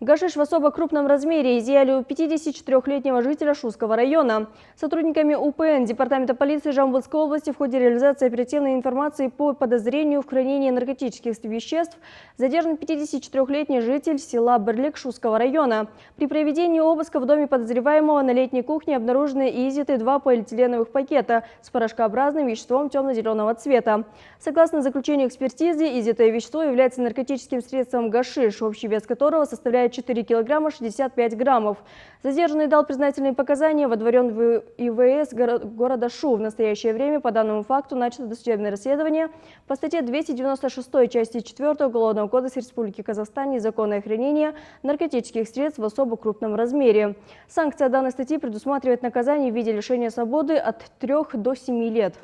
Гашиш в особо крупном размере изъяли у 54-летнего жителя Шуского района. Сотрудниками УПН Департамента полиции Жамбылской области в ходе реализации оперативной информации по подозрению в хранении наркотических веществ задержан 54-летний житель села Берлик Шуского района. При проведении обыска в доме подозреваемого на летней кухне обнаружены и изъяты два полиэтиленовых пакета с порошкообразным веществом темно-зеленого цвета. Согласно заключению экспертизы, изъятое вещество является наркотическим средством гашиш, общий вес которого составляет составляет 4 килограмма 65 граммов. Задержанный дал признательные показания, водворен в ИВС города Шу. В настоящее время по данному факту начато досудебное расследование по статье 296 части 4 Уголовного кодекса Республики Казахстан «Незаконное хранение наркотических средств в особо крупном размере». Санкция данной статьи предусматривает наказание в виде лишения свободы от 3 до 7 лет.